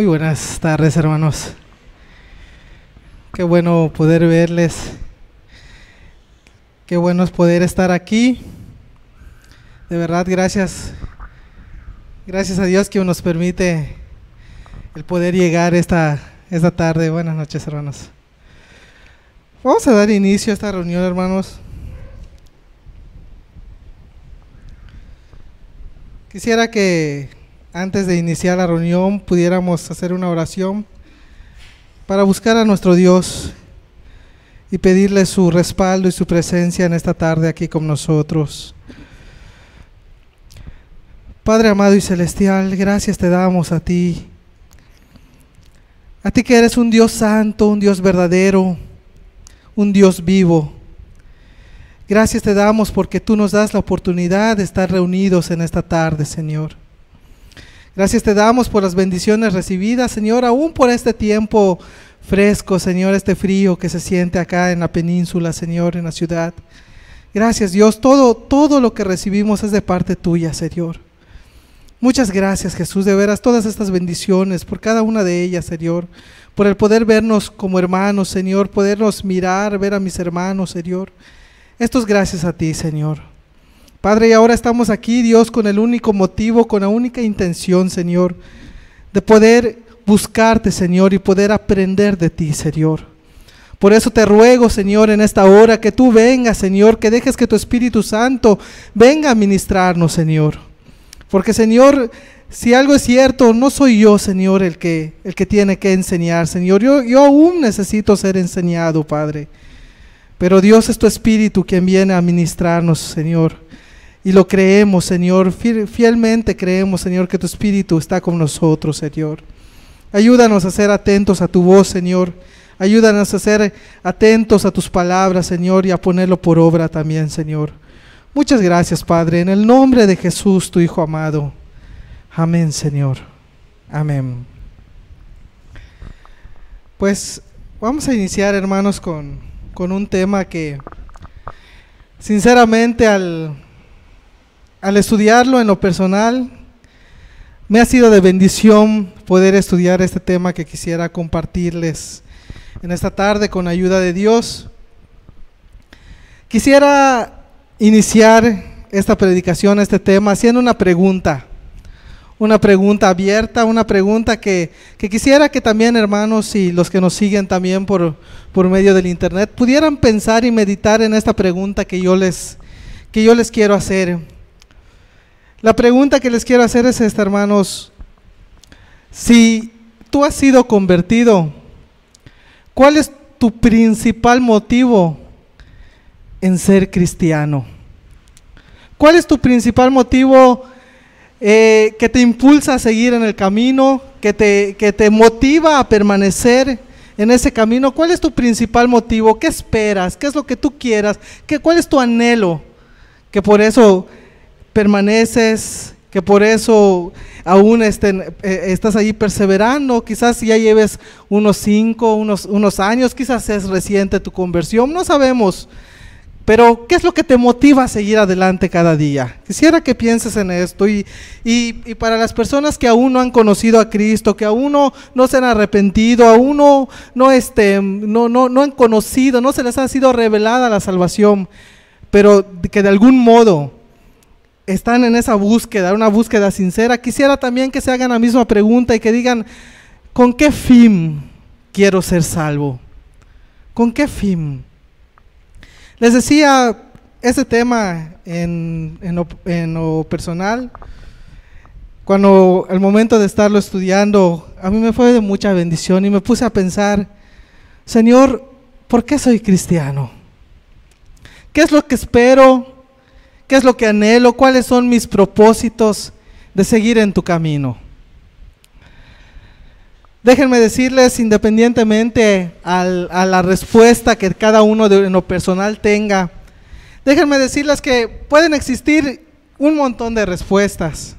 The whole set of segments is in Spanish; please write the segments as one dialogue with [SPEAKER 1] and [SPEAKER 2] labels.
[SPEAKER 1] Muy buenas tardes, hermanos. Qué bueno poder verles. Qué bueno poder estar aquí. De verdad, gracias. Gracias a Dios que nos permite el poder llegar esta, esta tarde. Buenas noches, hermanos. Vamos a dar inicio a esta reunión, hermanos. Quisiera que antes de iniciar la reunión pudiéramos hacer una oración para buscar a nuestro Dios y pedirle su respaldo y su presencia en esta tarde aquí con nosotros. Padre amado y celestial, gracias te damos a ti. A ti que eres un Dios santo, un Dios verdadero, un Dios vivo. Gracias te damos porque tú nos das la oportunidad de estar reunidos en esta tarde, Señor. Gracias te damos por las bendiciones recibidas, Señor, aún por este tiempo fresco, Señor, este frío que se siente acá en la península, Señor, en la ciudad. Gracias, Dios, todo todo lo que recibimos es de parte tuya, Señor. Muchas gracias, Jesús, de veras, todas estas bendiciones, por cada una de ellas, Señor, por el poder vernos como hermanos, Señor, podernos mirar, ver a mis hermanos, Señor. Esto es gracias a ti, Señor. Padre, y ahora estamos aquí, Dios, con el único motivo, con la única intención, Señor, de poder buscarte, Señor, y poder aprender de ti, Señor. Por eso te ruego, Señor, en esta hora, que tú vengas, Señor, que dejes que tu Espíritu Santo venga a ministrarnos, Señor. Porque, Señor, si algo es cierto, no soy yo, Señor, el que, el que tiene que enseñar, Señor. Yo, yo aún necesito ser enseñado, Padre. Pero Dios es tu Espíritu quien viene a ministrarnos, Señor. Y lo creemos, Señor. Fielmente creemos, Señor, que tu Espíritu está con nosotros, Señor. Ayúdanos a ser atentos a tu voz, Señor. Ayúdanos a ser atentos a tus palabras, Señor, y a ponerlo por obra también, Señor. Muchas gracias, Padre, en el nombre de Jesús, tu Hijo amado. Amén, Señor. Amén. Pues vamos a iniciar, hermanos, con, con un tema que, sinceramente, al, al estudiarlo en lo personal, me ha sido de bendición poder estudiar este tema que quisiera compartirles en esta tarde con ayuda de Dios. Quisiera iniciar esta predicación, este tema, haciendo una pregunta, una pregunta abierta, una pregunta que, quisiera que también hermanos y los que nos siguen también por, por medio del Internet pudieran pensar y meditar en esta pregunta que yo les, que yo les quiero hacer. La pregunta que les quiero hacer es esta, hermanos. Si tú has sido convertido, ¿cuál es tu principal motivo en ser cristiano? ¿Cuál es tu principal motivo eh, que te impulsa a seguir en el camino, que te, que te motiva a permanecer en ese camino? ¿Cuál es tu principal motivo? ¿Qué esperas? ¿Qué es lo que tú quieras? ¿Qué, ¿Cuál es tu anhelo? Que por eso permaneces, que por eso aún este, eh, estás ahí perseverando, quizás ya lleves unos cinco, unos, unos años, quizás es reciente tu conversión, no sabemos. Pero, ¿qué es lo que te motiva a seguir adelante cada día? Quisiera que pienses en esto. Y, y, para las personas que aún no han conocido a Cristo, que aún no, se han arrepentido, aún no, no, este, no, no, no han conocido, no se les ha sido revelada la salvación, pero que de algún modo están en esa búsqueda, una búsqueda sincera, quisiera también que se hagan la misma pregunta y que digan, ¿con qué fin quiero ser salvo? ¿Con qué fin? Les decía ese tema en, lo, en lo personal, cuando el momento de estarlo estudiando, a mí me fue de mucha bendición y me puse a pensar, Señor, ¿por qué soy cristiano? ¿Qué es lo que espero? ¿Qué es lo que anhelo? ¿Cuáles son mis propósitos de seguir en tu camino? Déjenme decirles, independientemente a la respuesta que cada uno de, lo personal tenga, déjenme decirles que pueden existir un montón de respuestas.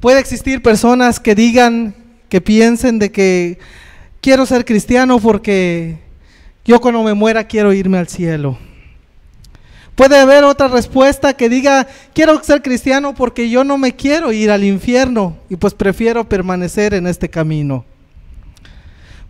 [SPEAKER 1] Puede existir personas que digan, que piensen de que quiero ser cristiano porque yo cuando me muera quiero irme al cielo. Puede haber otra respuesta que diga, quiero ser cristiano porque yo no me quiero ir al infierno y pues prefiero permanecer en este camino.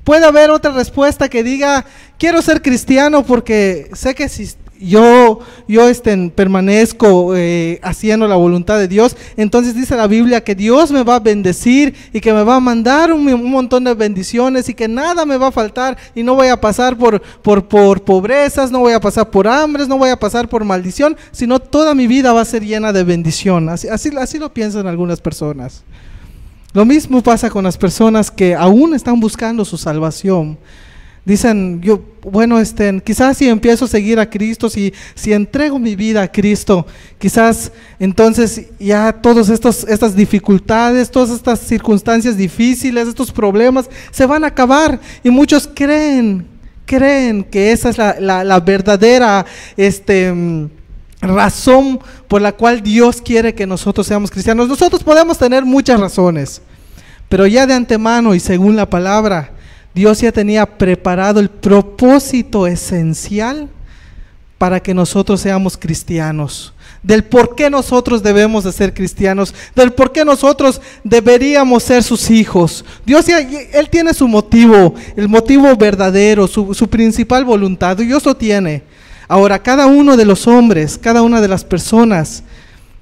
[SPEAKER 1] Puede haber otra respuesta que diga, quiero ser cristiano porque sé que si yo, yo este, permanezco eh, haciendo la voluntad de Dios, entonces dice la Biblia que Dios me va a bendecir y que me va a mandar un, montón de bendiciones y que nada me va a faltar y no voy a pasar por, por, por pobrezas, no voy a pasar por hambres, no voy a pasar por maldición, sino toda mi vida va a ser llena de bendición. Así, así, así lo piensan algunas personas. Lo mismo pasa con las personas que aún están buscando su salvación Dicen, yo, bueno, este, quizás si empiezo a seguir a Cristo, si, si entrego mi vida a Cristo, quizás entonces ya todas estas dificultades, todas estas circunstancias difíciles, estos problemas, se van a acabar. Y muchos creen, creen que esa es la, verdadera este, razón por la cual Dios quiere que nosotros seamos cristianos. Nosotros podemos tener muchas razones, pero ya de antemano y según la palabra, Dios ya tenía preparado el propósito esencial para que nosotros seamos cristianos, del por qué nosotros debemos de ser cristianos, del por qué nosotros deberíamos ser sus hijos. Dios, Él tiene su motivo, el motivo verdadero, su, principal voluntad, y Dios lo tiene. Ahora, cada uno de los hombres, cada una de las personas,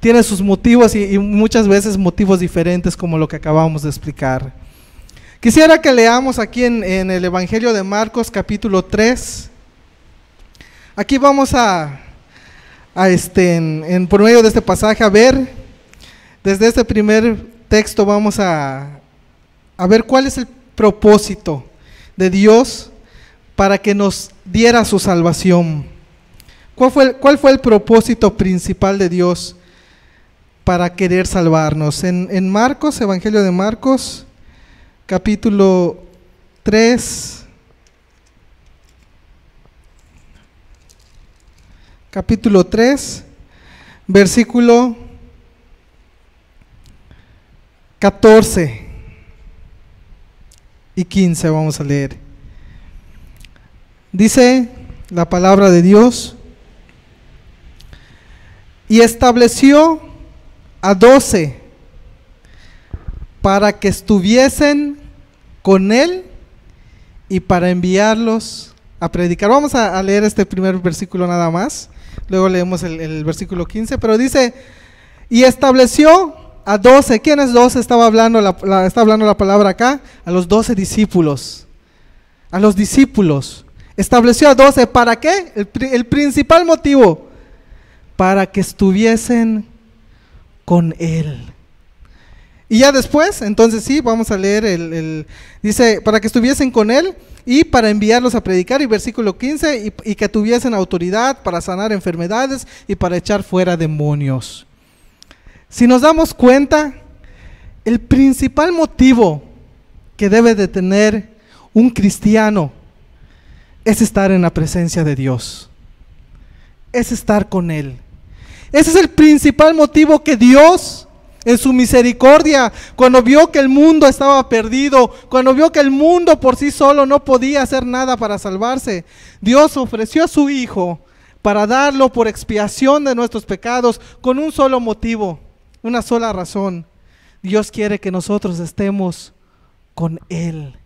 [SPEAKER 1] tiene sus motivos y muchas veces motivos diferentes como lo que acabamos de explicar. Quisiera que leamos aquí en, el Evangelio de Marcos capítulo 3. Aquí vamos a, este, en, por medio de este pasaje a ver, desde este primer texto vamos a, ver cuál es el propósito de Dios para que nos diera su salvación. ¿Cuál fue, el, propósito principal de Dios para querer salvarnos? en Marcos, Evangelio de Marcos, capítulo 3, capítulo 3, versículo 14 y 15 vamos a leer. Dice la palabra de Dios, y estableció a doce para que estuviesen con él y para enviarlos a predicar. Vamos a, leer este primer versículo nada más, luego leemos el, versículo 15, pero dice, y estableció a doce, ¿quiénes doce estaba hablando la, está hablando la palabra acá? A los doce discípulos, a los discípulos. Estableció a doce, ¿para qué? el principal motivo, para que estuviesen con él. Y ya después, entonces sí, vamos a leer el, dice, para que estuviesen con él y para enviarlos a predicar, y versículo 15, y, y que tuviesen autoridad para sanar enfermedades y para echar fuera demonios. Si nos damos cuenta, el principal motivo que debe de tener un cristiano es estar en la presencia de Dios, es estar con Él. Ese es el principal motivo que Dios en su misericordia, cuando vio que el mundo estaba perdido, cuando vio que el mundo por sí solo no podía hacer nada para salvarse, Dios ofreció a su Hijo para darlo por expiación de nuestros pecados con un solo motivo, una sola razón. Dios quiere que nosotros estemos con Él,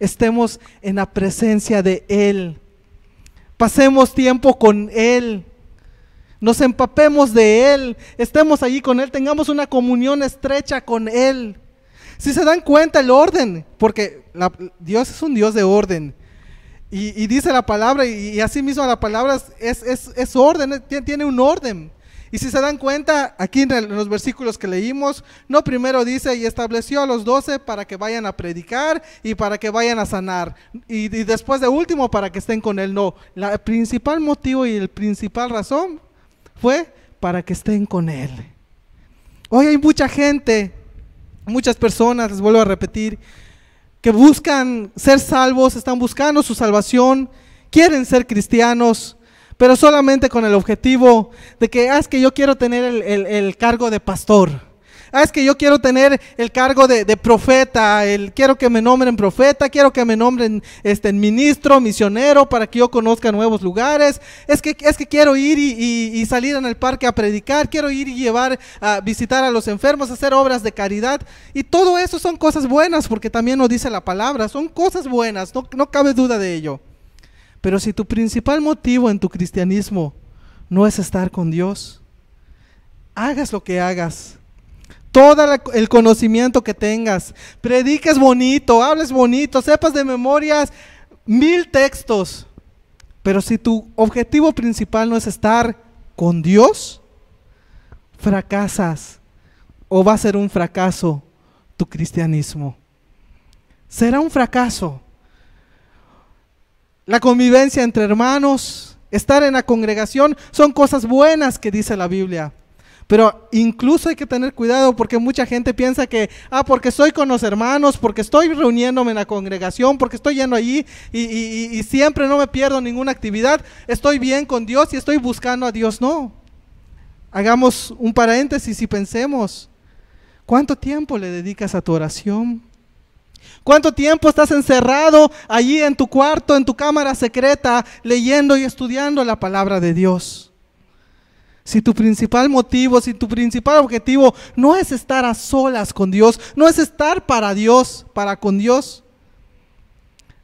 [SPEAKER 1] estemos en la presencia de Él, pasemos tiempo con Él nos empapemos de Él, estemos allí con Él, tengamos una comunión estrecha con Él. Si se dan cuenta el orden, porque Dios es un Dios de orden. Y, dice la palabra, y, así mismo la palabra es, orden, tiene un orden. Y si se dan cuenta, aquí en, los versículos que leímos, no primero dice, y estableció a los doce para que vayan a predicar y para que vayan a sanar. Y, después de último, para que estén con él. No, el principal motivo y el principal razón fue para que estén con Él. Hoy hay mucha gente, muchas personas, les vuelvo a repetir, que buscan ser salvos, están buscando su salvación, quieren ser cristianos, pero solamente con el objetivo de que, ah, es que yo quiero tener el, el cargo de pastor Ah, es que yo quiero tener el cargo de, profeta, el, quiero que me nombren profeta, quiero que me nombren este, ministro, misionero, para que yo conozca nuevos lugares, es que, es que quiero ir y, salir en el parque a predicar, quiero ir y llevar, a visitar a los enfermos, hacer obras de caridad. Y todo eso son cosas buenas, porque también nos dice la palabra, son cosas buenas, no, no cabe duda de ello. Pero si tu principal motivo en tu cristianismo no es estar con Dios, hagas lo que hagas, todo el conocimiento que tengas, prediques bonito, hables bonito, sepas de memorias mil textos, pero si tu objetivo principal no es estar con Dios, fracasas o va a ser un fracaso tu cristianismo. Será un fracaso. La convivencia entre hermanos, estar en la congregación, son cosas buenas que dice la Biblia. Pero incluso hay que tener cuidado porque mucha gente piensa que, ah, porque estoy con los hermanos, porque estoy reuniéndome en la congregación, porque estoy yendo allí y, y, siempre no me pierdo ninguna actividad, estoy bien con Dios y estoy buscando a Dios. No. Hagamos un paréntesis y pensemos, ¿cuánto tiempo le dedicas a tu oración? ¿Cuánto tiempo estás encerrado allí en tu cuarto, en tu cámara secreta, leyendo y estudiando la palabra de Dios? Si tu principal motivo, si tu principal objetivo no es estar a solas con Dios, no es estar para Dios, para con Dios.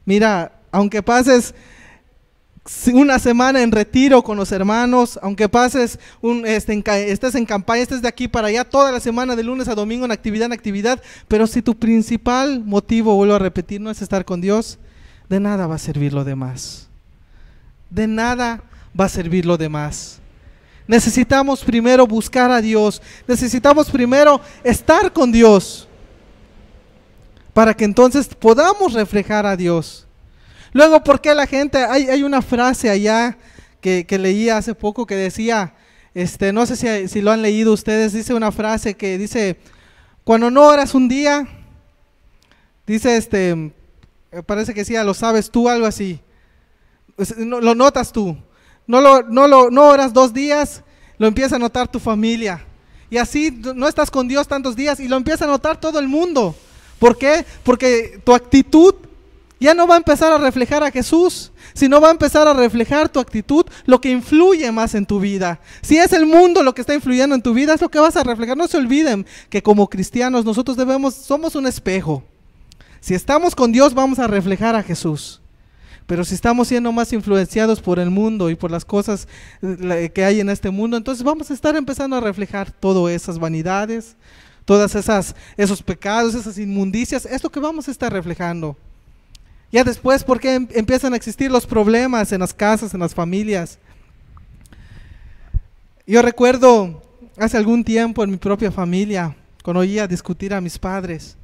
[SPEAKER 1] Mira, aunque pases una semana en retiro con los hermanos, aunque pases, un, este, estés en campaña, estés de aquí para allá, toda la semana, de lunes a domingo, en actividad, en actividad, pero si tu principal motivo, vuelvo a repetir, no es estar con Dios, de nada va a servir lo demás. De nada va a servir lo demás necesitamos primero buscar a Dios, necesitamos primero estar con Dios, para que entonces podamos reflejar a Dios. Luego, ¿por qué la gente? Hay, una frase allá que, leí hace poco que decía, este, no sé si, lo han leído ustedes, dice una frase que dice, cuando no oras un día, dice este, eh, parece que sí, lo sabes tú, algo así. Lo notas tú no, lo, no, lo, no oras dos días, lo empieza a notar tu familia. Y así no estás con Dios tantos días y lo empieza a notar todo el mundo. ¿Por qué? Porque tu actitud ya no va a empezar a reflejar a Jesús, sino va a empezar a reflejar tu actitud, lo que influye más en tu vida. Si es el mundo lo que está influyendo en tu vida, es lo que vas a reflejar. No se olviden que como cristianos nosotros debemos, somos un espejo. Si estamos con Dios, vamos a reflejar a Jesús. Pero si estamos siendo más influenciados por el mundo y por las cosas eh, que hay en este mundo, entonces vamos a estar empezando a reflejar todas esas vanidades, todas esas esos pecados, esas inmundicias, Esto que vamos a estar reflejando. Ya después, ¿por qué em, empiezan a existir los problemas en las casas, en las familias? Yo recuerdo hace algún tiempo en mi propia familia, cuando oía discutir a mis padres,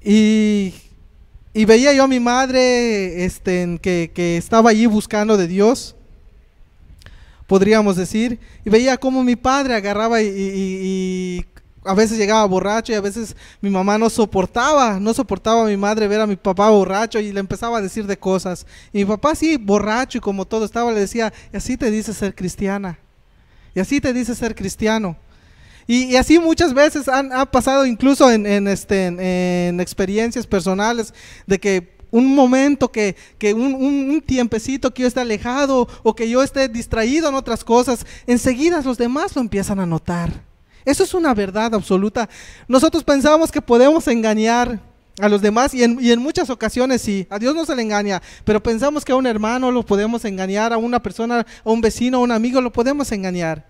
[SPEAKER 1] y y veía yo a mi madre este, que, que estaba allí buscando de Dios, podríamos decir, y veía cómo mi padre agarraba y, a veces llegaba borracho y a veces mi mamá no soportaba, no soportaba a mi madre ver a mi papá borracho y le empezaba a decir de cosas. Y mi papá sí, borracho y como todo estaba, le decía, y así te dice ser cristiana, y así te dice ser cristiano. Y, así muchas veces han, ha pasado incluso en, este, en, experiencias personales de que un momento que, un, tiempecito que yo esté alejado o que yo esté distraído en otras cosas, enseguida los demás lo empiezan a notar. Eso es una verdad absoluta. Nosotros pensamos que podemos engañar a los demás y en, y en muchas ocasiones sí, a Dios no se le engaña, pero pensamos que a un hermano lo podemos engañar, a una persona, a un vecino, a un amigo lo podemos engañar.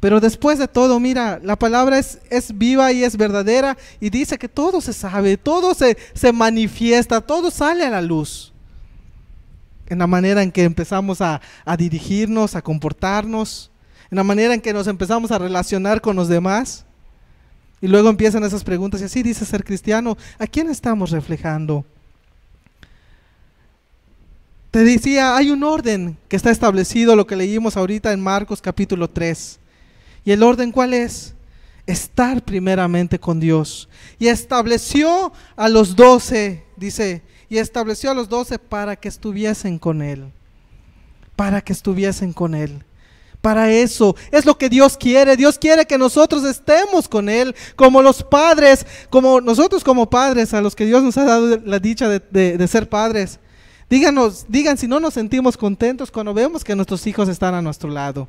[SPEAKER 1] Pero después de todo, mira, la palabra es, es viva y es verdadera y dice que todo se sabe, todo se, se manifiesta, todo sale a la luz. En la manera en que empezamos a, a dirigirnos, a comportarnos, en la manera en que nos empezamos a relacionar con los demás. Y luego empiezan esas preguntas y así dice ser cristiano, ¿a quién estamos reflejando? Te decía, hay un orden que está establecido, lo que leímos ahorita en Marcos capítulo 3. ¿Y el orden cuál es? Estar primeramente con Dios. Y estableció a los doce, dice, y estableció a los doce para que estuviesen con Él. Para que estuviesen con Él. Para eso es lo que Dios quiere. Dios quiere que nosotros estemos con Él, como los padres, como nosotros como padres, a los que Dios nos ha dado la dicha de, ser padres. Díganos, digan si no nos sentimos contentos cuando vemos que nuestros hijos están a nuestro lado.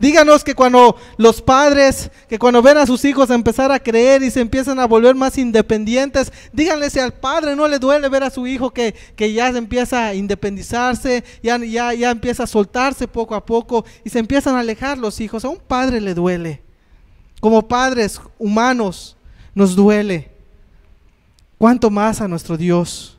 [SPEAKER 1] Díganos que cuando los padres, que cuando ven a sus hijos empezar a creer y se empiezan a volver más independientes, díganle si al padre no le duele ver a su hijo que, que ya empieza a independizarse, ya, ya, ya empieza a soltarse poco a poco y se empiezan a alejar los hijos. A un padre le duele. Como padres humanos nos duele. ¿Cuánto más a nuestro Dios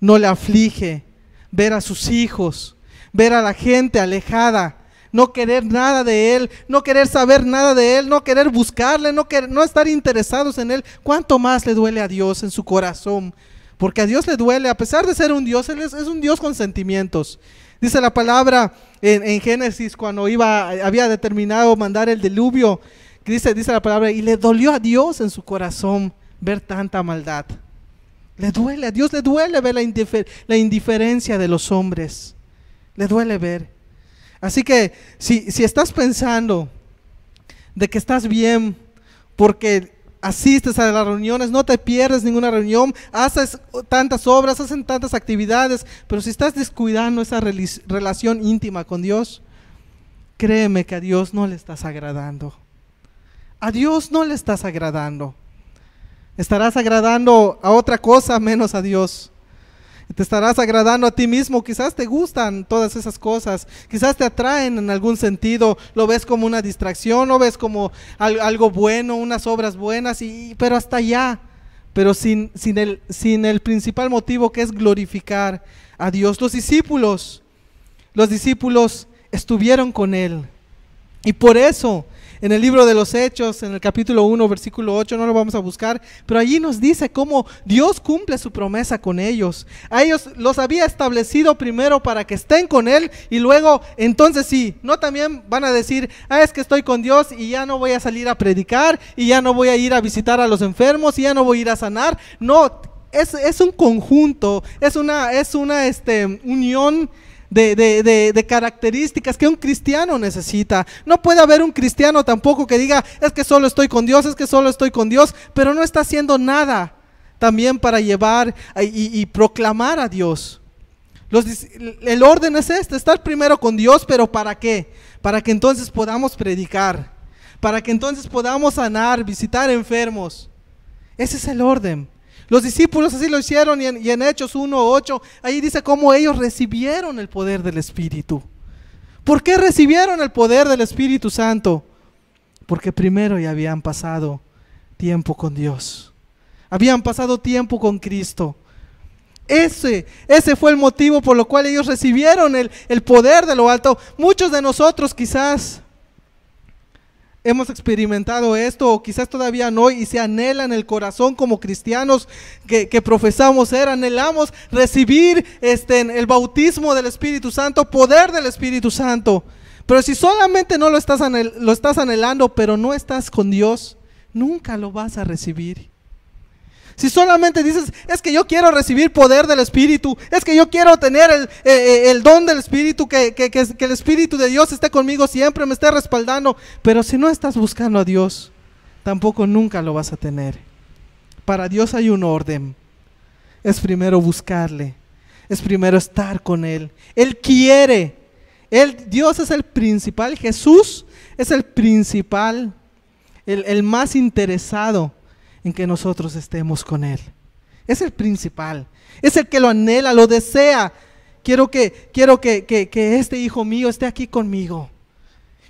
[SPEAKER 1] no le aflige ver a sus hijos, ver a la gente alejada? no querer nada de Él, no querer saber nada de Él, no querer buscarle, no, querer, no estar interesados en Él, ¿cuánto más le duele a Dios en su corazón? Porque a Dios le duele, a pesar de ser un Dios, Él es, un Dios con sentimientos. Dice la palabra en, Génesis cuando iba, había determinado mandar el diluvio. Dice, dice la palabra, y le dolió a Dios en su corazón ver tanta maldad. Le duele, a Dios le duele ver la indiferencia de los hombres. Le duele ver. Así que si, estás pensando de que estás bien porque asistes a las reuniones, no te pierdes ninguna reunión, haces tantas obras, hacen tantas actividades, pero si estás descuidando esa relación íntima con Dios, créeme que a Dios no le estás agradando. A Dios no le estás agradando. Estarás agradando a otra cosa menos a Dios. Te estarás agradando a ti mismo, quizás te gustan todas esas cosas, quizás te atraen en algún sentido, lo ves como una distracción, lo ves como algo bueno, unas obras buenas, y, pero hasta allá, pero sin, sin, el, sin el principal motivo que es glorificar a Dios. Los discípulos, los discípulos estuvieron con Él. Y por eso en el libro de los Hechos, en el capítulo 1, versículo 8, no lo vamos a buscar, pero allí nos dice cómo Dios cumple su promesa con ellos. A ellos los había establecido primero para que estén con Él y luego, entonces sí, no también van a decir, ah, es que estoy con Dios y ya no voy a salir a predicar y ya no voy a ir a visitar a los enfermos y ya no voy a ir a sanar. No, es, es, un conjunto, es una, es una este, unión de, características que un cristiano necesita. No puede haber un cristiano tampoco que diga, es que solo estoy con Dios, es que solo estoy con Dios, pero no está haciendo nada también para llevar y, proclamar a Dios. el orden es este, estar primero con Dios, pero ¿para qué? Para que entonces podamos predicar, para que entonces podamos sanar, visitar enfermos. Ese es el orden. Los discípulos así lo hicieron y en, Hechos Hechos 1.8, ahí dice cómo ellos recibieron el poder del Espíritu. ¿Por qué recibieron el poder del Espíritu Santo? Porque primero ya habían pasado tiempo con Dios. Habían pasado tiempo con Cristo. Ese, ese fue el motivo por lo cual ellos recibieron el poder de lo alto. Muchos de nosotros quizás hemos experimentado esto o quizás todavía no y se anhelan en el corazón como cristianos que, profesamos ser, anhelamos recibir este, el bautismo del Espíritu Santo, poder del Espíritu Santo. Pero si solamente no lo estás, lo estás anhelando, pero no estás con Dios, nunca lo vas a recibir. Si solamente dices, es que yo quiero recibir poder del Espíritu, es que yo quiero tener el, eh, eh, don del Espíritu, que, el Espíritu de Dios esté conmigo siempre, me esté respaldando, pero si no estás buscando a Dios, tampoco nunca lo vas a tener. Para Dios hay un orden. Es primero buscarle, es primero estar con Él. Él quiere. Dios es el principal, Jesús es el principal, el más interesado en que nosotros estemos con Él. Es el principal, es el que lo anhela, lo desea. Quiero que, quiero que, este hijo mío esté aquí conmigo.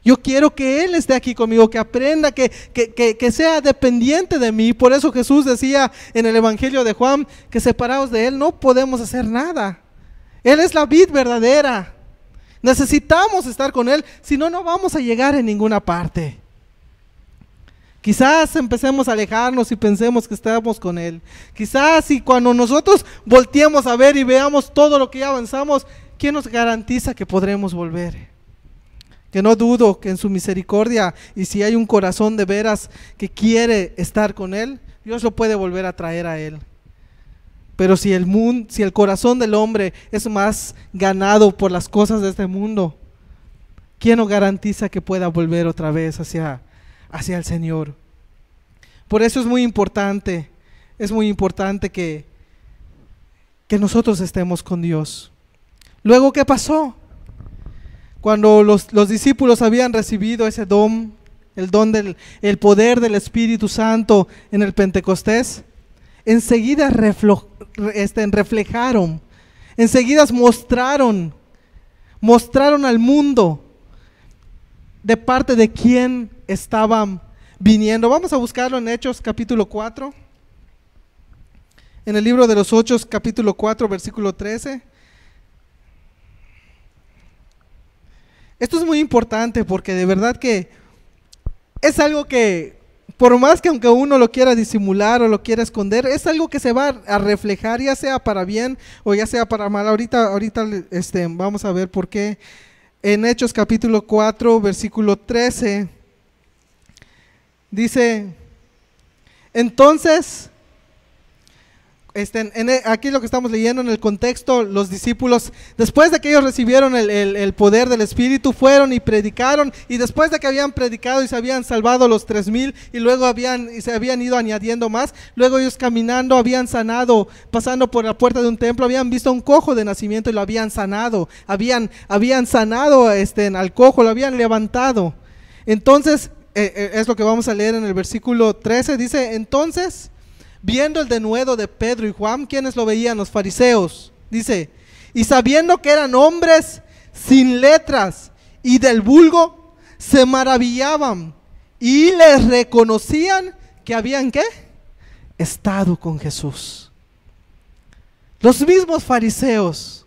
[SPEAKER 1] Yo quiero que Él esté aquí conmigo, que aprenda, que, que, que, que, sea dependiente de mí. Por eso Jesús decía en el Evangelio de Juan que separados de Él no podemos hacer nada. Él es la vid verdadera. Necesitamos estar con Él, si no, no vamos a llegar en ninguna parte. Quizás empecemos a alejarnos y pensemos que estamos con Él. Quizás y cuando nosotros volteamos a ver y veamos todo lo que ya avanzamos, ¿quién nos garantiza que podremos volver? Que no dudo que en su misericordia y si hay un corazón de veras que quiere estar con Él, Dios lo puede volver a traer a Él. Pero si el, mundo, si el corazón del hombre es más ganado por las cosas de este mundo, ¿quién nos garantiza que pueda volver otra vez hacia hacia el Señor. Por eso es muy importante, es muy importante que, que nosotros estemos con Dios. Luego, ¿qué pasó? Cuando los, discípulos habían recibido ese don, el don del el poder del Espíritu Santo en el Pentecostés, enseguida este, reflejaron, enseguida mostraron, mostraron al mundo de parte de quién estaban viniendo. Vamos a buscarlo en Hechos capítulo 4. En el libro de los Hechos capítulo 4 versículo 13. Esto es muy importante porque de verdad que es algo que por más que aunque uno lo quiera disimular o lo quiera esconder, es algo que se va a reflejar ya sea para bien o ya sea para mal. Ahorita ahorita este vamos a ver por qué en Hechos capítulo 4, versículo 13, dice, entonces este, en, aquí lo que estamos leyendo en el contexto, los discípulos, después de que ellos recibieron el, poder del Espíritu, fueron y predicaron, y después de que habían predicado y se habían salvado los tres mil, y luego habían, y se habían ido añadiendo más, luego ellos caminando habían sanado, pasando por la puerta de un templo, habían visto un cojo de nacimiento y lo habían sanado, habían, habían sanado este, al cojo, lo habían levantado. Entonces, eh, eh, es lo que vamos a leer en el versículo 13, dice, entonces viendo el denuedo de Pedro y Juan, quienes lo veían? Los fariseos. Dice, y sabiendo que eran hombres sin letras y del vulgo, se maravillaban y les reconocían que habían qué? Estado con Jesús. Los mismos fariseos,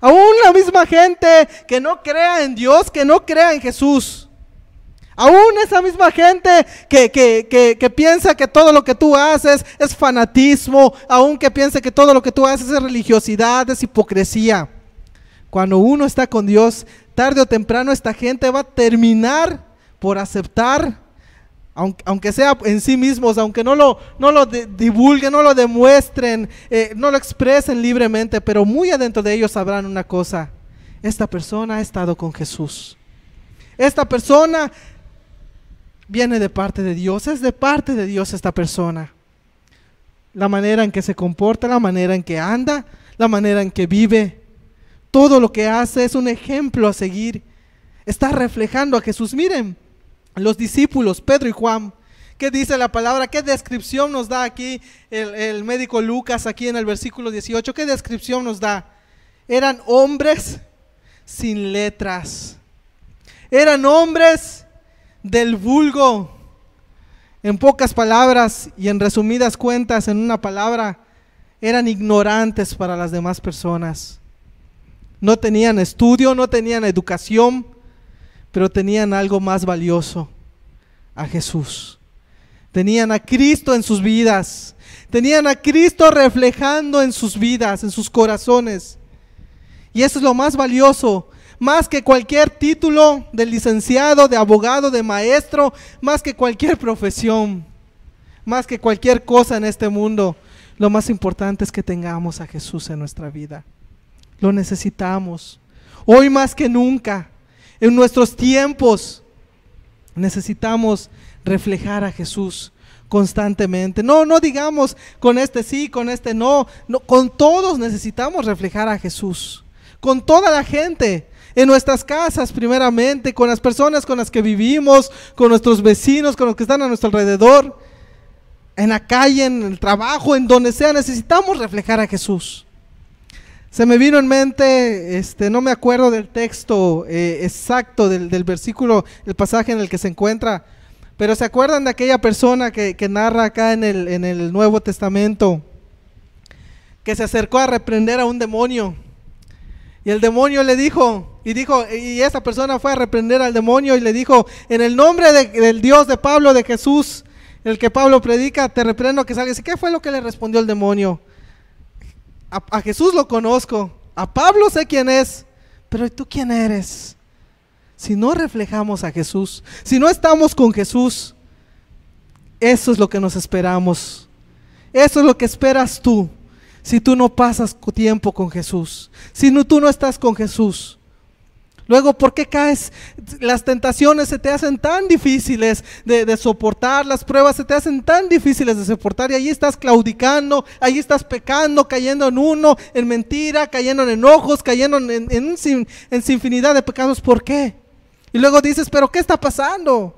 [SPEAKER 1] aún la misma gente que no crea en Dios, que no crea en Jesús, Aún esa misma gente que, piensa que todo lo que tú haces es fanatismo, aún que piensa que todo lo que tú haces es religiosidad, es hipocresía. Cuando uno está con Dios, tarde o temprano esta gente va a terminar por aceptar, aunque, aunque sea en sí mismos, aunque no lo, no lo divulguen, no lo demuestren, eh, no lo expresen libremente, pero muy adentro de ellos sabrán una cosa. Esta persona ha estado con Jesús. Esta persona viene de parte de Dios, es de parte de Dios esta persona. La manera en que se comporta, la manera en que anda, la manera en que vive, todo lo que hace es un ejemplo a seguir. Está reflejando a Jesús. Miren, los discípulos, Pedro y Juan, ¿qué dice la palabra? ¿Qué descripción nos da aquí el, médico Lucas aquí en el versículo 18? ¿Qué descripción nos da? Eran hombres sin letras. Eran hombres del vulgo. En pocas palabras y en resumidas cuentas, en una palabra, eran ignorantes para las demás personas. No tenían estudio, no tenían educación, pero tenían algo más valioso, a Jesús. Tenían a Cristo en sus vidas, tenían a Cristo reflejando en sus vidas, en sus corazones. Y eso es lo más valioso más que cualquier título de licenciado, de abogado, de maestro, más que cualquier profesión, más que cualquier cosa en este mundo. Lo más importante es que tengamos a Jesús en nuestra vida. Lo necesitamos. Hoy más que nunca, en nuestros tiempos, necesitamos reflejar a Jesús constantemente. No, no digamos con este sí, con este no. no. Con todos necesitamos reflejar a Jesús. Con toda la gente en nuestras casas primeramente, con las personas con las que vivimos, con nuestros vecinos, con los que están a nuestro alrededor, en la calle, en el trabajo, en donde sea, necesitamos reflejar a Jesús. Se me vino en mente, este, no me acuerdo del texto eh, exacto del, versículo, el pasaje en el que se encuentra, pero ¿se acuerdan de aquella persona que, que narra acá en el, en el Nuevo Testamento? que se acercó a reprender a un demonio. Y el demonio le dijo, y dijo, y esa persona fue a reprender al demonio y le dijo, en el nombre del Dios de Pablo, de Jesús, el que Pablo predica, te reprendo que salgas. ¿Y qué fue lo que le respondió el demonio? A, Jesús lo conozco, a Pablo sé quién es, pero tú quién eres? Si no reflejamos a Jesús, si no estamos con Jesús, eso es lo que nos esperamos. Eso es lo que esperas tú si tú no pasas tiempo con Jesús, si tú no estás con Jesús. Luego, ¿por qué caes? Las tentaciones se te hacen tan difíciles de, soportar, las pruebas se te hacen tan difíciles de soportar y ahí estás claudicando, ahí estás pecando, cayendo en uno, en mentira, cayendo en enojos, cayendo en, en, sin, en sinfinidad de pecados. ¿Por qué? Y luego dices, pero ¿qué está pasando?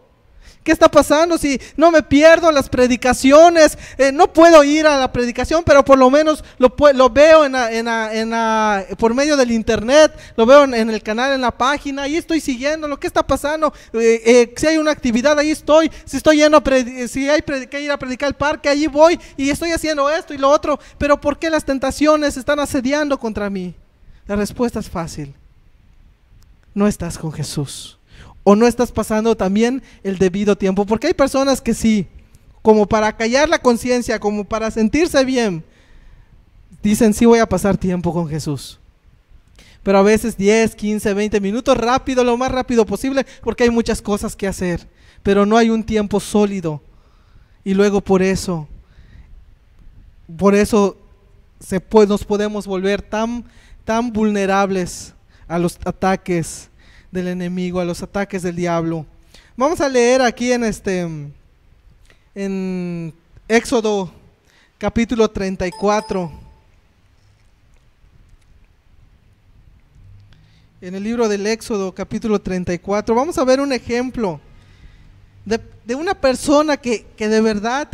[SPEAKER 1] ¿Qué está pasando si no me pierdo las predicaciones? Eh, no puedo ir a la predicación, pero por lo menos lo, veo por medio del internet, lo veo en, el canal, en la página, y estoy siguiendo lo que está pasando. Eh, eh, si hay una actividad, ahí estoy. Si estoy yendo si hay que ir a predicar el parque, allí voy y estoy haciendo esto y lo otro. Pero ¿por qué las tentaciones están asediando contra mí? La respuesta es fácil. No estás con Jesús o no estás pasando también el debido tiempo. Porque hay personas que sí, como para callar la conciencia, como para sentirse bien, dicen, sí voy a pasar tiempo con Jesús. Pero a veces 10, 15, 20 minutos rápido, lo más rápido posible, porque hay muchas cosas que hacer. Pero no hay un tiempo sólido. Y luego por eso, por eso se nos podemos volver tan, tan vulnerables a los ataques del enemigo, a los ataques del diablo. Vamos a leer aquí en este en Éxodo capítulo 34. En el libro del Éxodo capítulo 34 vamos a ver un ejemplo de, una persona que, que de verdad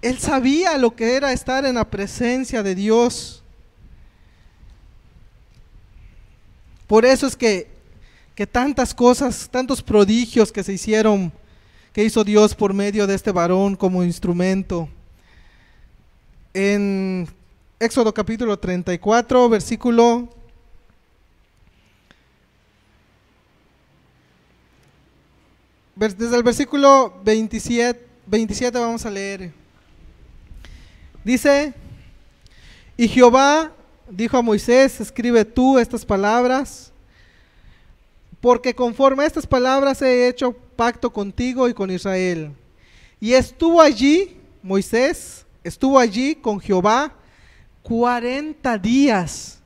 [SPEAKER 1] él sabía lo que era estar en la presencia de Dios. Por eso es que, tantas cosas, tantos prodigios que se hicieron, que hizo Dios por medio de este varón como instrumento. En Éxodo capítulo 34, versículo desde el versículo 27, 27 vamos a leer. Dice, y Jehová dijo a Moisés, escribe tú estas palabras, porque conforme a estas palabras he hecho pacto contigo y con Israel. Y estuvo allí, Moisés, estuvo allí con Jehová 40 días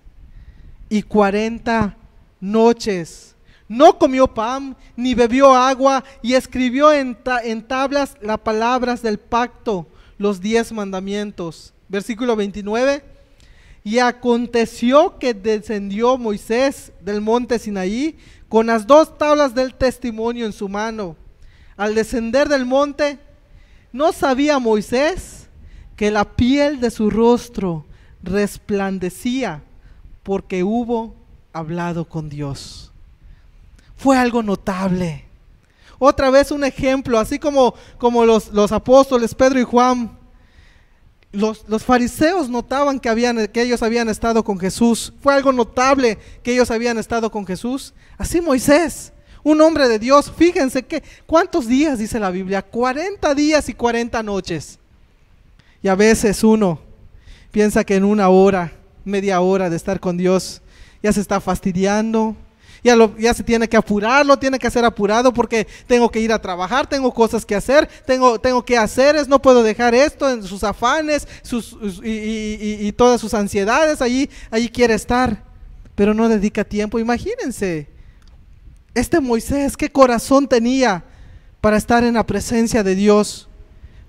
[SPEAKER 1] y 40 noches. No comió pan ni bebió agua y escribió en, en tablas las palabras del pacto, los diez mandamientos. Versículo 29. Y aconteció que descendió Moisés del monte Sinaí con las dos tablas del testimonio en su mano. Al descender del monte, no sabía Moisés que la piel de su rostro resplandecía porque hubo hablado con Dios. Fue algo notable. Otra vez un ejemplo, así como, como los, los apóstoles Pedro y Juan los, fariseos notaban que, habían, que ellos habían estado con Jesús. Fue algo notable que ellos habían estado con Jesús. Así Moisés, un hombre de Dios, fíjense que, ¿cuántos días dice la Biblia? 40 días y 40 noches. Y a veces uno piensa que en una hora, media hora de estar con Dios, ya se está fastidiando, ya, se tiene que apurar, lo tiene que ser apurado porque tengo que ir a trabajar, tengo cosas que hacer, tengo, tengo que hacer, no puedo dejar esto en sus afanes sus, y, todas sus ansiedades, allí, quiere estar, pero no dedica tiempo. Imagínense, este Moisés, qué corazón tenía para estar en la presencia de Dios.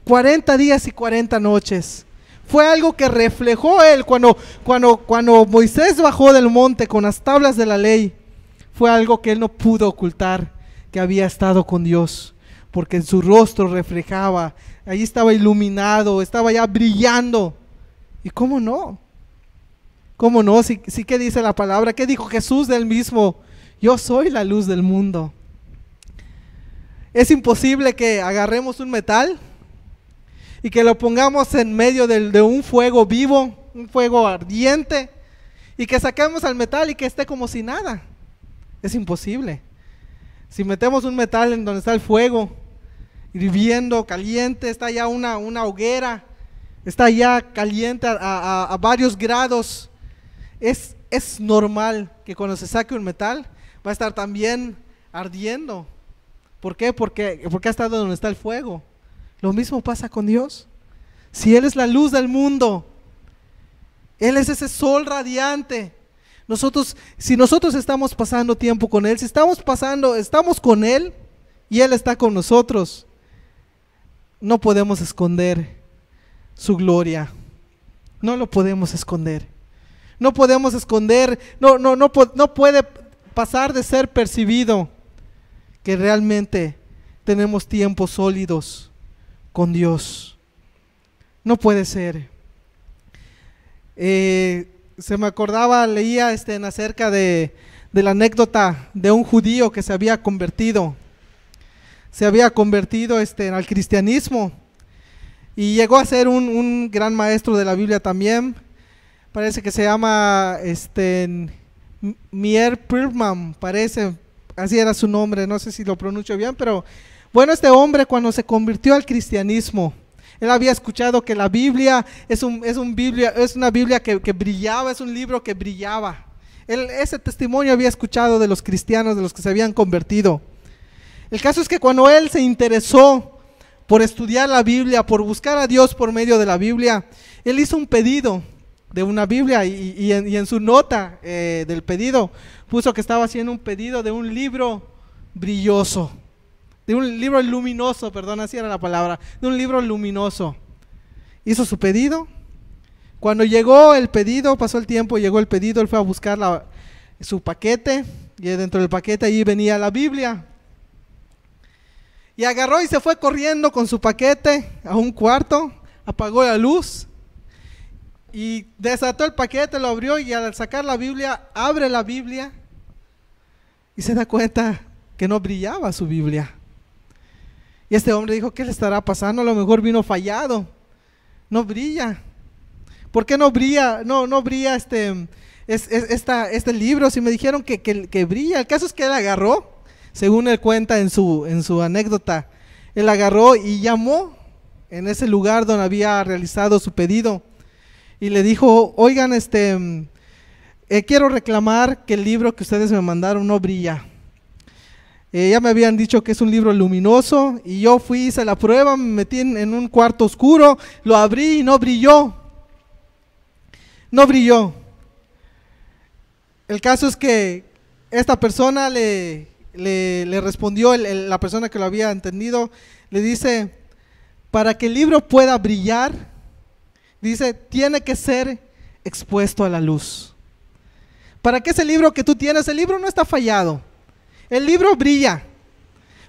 [SPEAKER 1] 40 días y 40 noches. Fue algo que reflejó él cuando, cuando, cuando Moisés bajó del monte con las tablas de la ley fue algo que él no pudo ocultar, que había estado con Dios, porque en su rostro reflejaba, ahí estaba iluminado, estaba ya brillando. ¿Y cómo no? ¿Cómo no? Si que dice la palabra, ¿qué dijo Jesús del mismo? Yo soy la luz del mundo. Es imposible que agarremos un metal y que lo pongamos en medio de, de un fuego vivo, un fuego ardiente, y que saquemos al metal y que esté como si nada. Es imposible. Si metemos un metal en donde está el fuego, hirviendo, caliente, está ya una, una hoguera, está ya caliente a, varios grados, es, es normal que cuando se saque un metal va a estar también ardiendo. ¿Por qué? Porque, porque ha estado donde está el fuego. Lo mismo pasa con Dios. Si Él es la luz del mundo, Él es ese sol radiante nosotros, si nosotros estamos pasando tiempo con Él, si estamos pasando, estamos con Él y Él está con nosotros, no podemos esconder su gloria. No lo podemos esconder. No podemos esconder, no, no, no, puede pasar de ser percibido que realmente tenemos tiempos sólidos con Dios. No puede ser. Eh, se me acordaba, leía este, acerca de, la anécdota de un judío que se había convertido, se había convertido este, al cristianismo y llegó a ser un, gran maestro de la Biblia también. Parece que se llama este, Mier Pirman, parece, así era su nombre, no sé si lo pronuncio bien, pero bueno, este hombre cuando se convirtió al cristianismo, él había escuchado que la Biblia es, un, Biblia, es una Biblia que, brillaba, es un libro que brillaba. Él, ese testimonio había escuchado de los cristianos, de los que se habían convertido. El caso es que cuando él se interesó por estudiar la Biblia, por buscar a Dios por medio de la Biblia, él hizo un pedido de una Biblia y, en, su nota eh, del pedido puso que estaba haciendo un pedido de un libro brilloso de un libro luminoso, perdón, así era la palabra, de un libro luminoso. Hizo su pedido. Cuando llegó el pedido, pasó el tiempo, llegó el pedido, él fue a buscar su paquete y dentro del paquete ahí venía la Biblia. Y agarró y se fue corriendo con su paquete a un cuarto, apagó la luz y desató el paquete, lo abrió y al sacar la Biblia, abre la Biblia y se da cuenta que no brillaba su Biblia. Y este hombre dijo, ¿qué le estará pasando? A lo mejor vino fallado. No brilla. ¿Por qué no brilla? No, no brilla este, este libro. Si me dijeron que, que, brilla. El caso es que él agarró, según él cuenta en su, en su anécdota, él agarró y llamó en ese lugar donde había realizado su pedido. Y le dijo, oigan, este, eh, quiero reclamar que el libro que ustedes me mandaron no brilla. Eh, ya me habían dicho que es un libro luminoso y yo fui, hice la prueba, me metí en, un cuarto oscuro, lo abrí y no brilló. No brilló. El caso es que esta persona le, le, respondió, la persona que lo había entendido, le dice, para que el libro pueda brillar, dice, tiene que ser expuesto a la luz. Para que ese libro que tú tienes, el libro no está fallado. El libro brilla,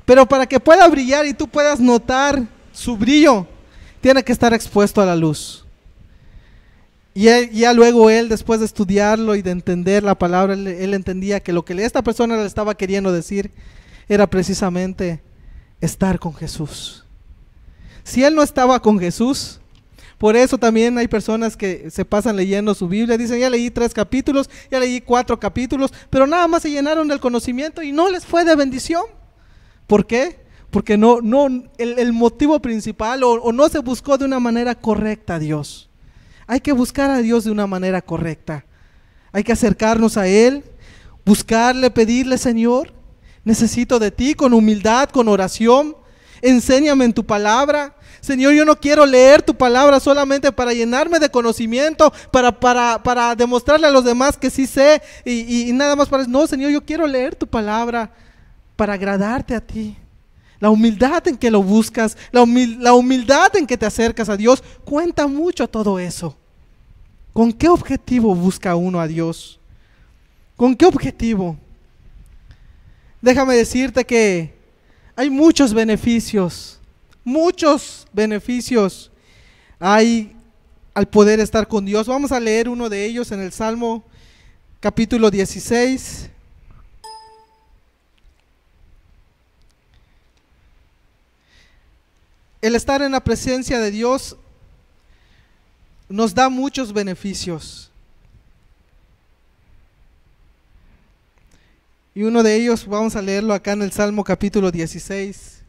[SPEAKER 1] pero para que pueda brillar y tú puedas notar su brillo, tiene que estar expuesto a la luz. Y ya luego él, después de estudiarlo y de entender la palabra, él entendía que lo que esta persona le estaba queriendo decir era precisamente estar con Jesús. Si él no estaba con Jesús, por eso también hay personas que se pasan leyendo su Biblia, dicen, ya leí tres capítulos, ya leí cuatro capítulos, pero nada más se llenaron del conocimiento y no les fue de bendición. ¿Por qué? Porque no, no, el, motivo principal o, o no se buscó de una manera correcta a Dios. Hay que buscar a Dios de una manera correcta. Hay que acercarnos a Él, buscarle, pedirle, Señor, necesito de ti con humildad, con oración. Enséñame en tu palabra, Señor, yo no quiero leer tu palabra solamente para llenarme de conocimiento, para, para, demostrarle a los demás que sí sé y, nada más para... No, Señor, yo quiero leer tu palabra para agradarte a ti. La humildad en que lo buscas, la, la humildad en que te acercas a Dios, cuenta mucho todo eso. ¿Con qué objetivo busca uno a Dios? ¿Con qué objetivo? Déjame decirte que hay muchos beneficios muchos beneficios hay al poder estar con Dios. Vamos a leer uno de ellos en el Salmo capítulo 16. El estar en la presencia de Dios nos da muchos beneficios. Y uno de ellos vamos a leerlo acá en el Salmo capítulo 16.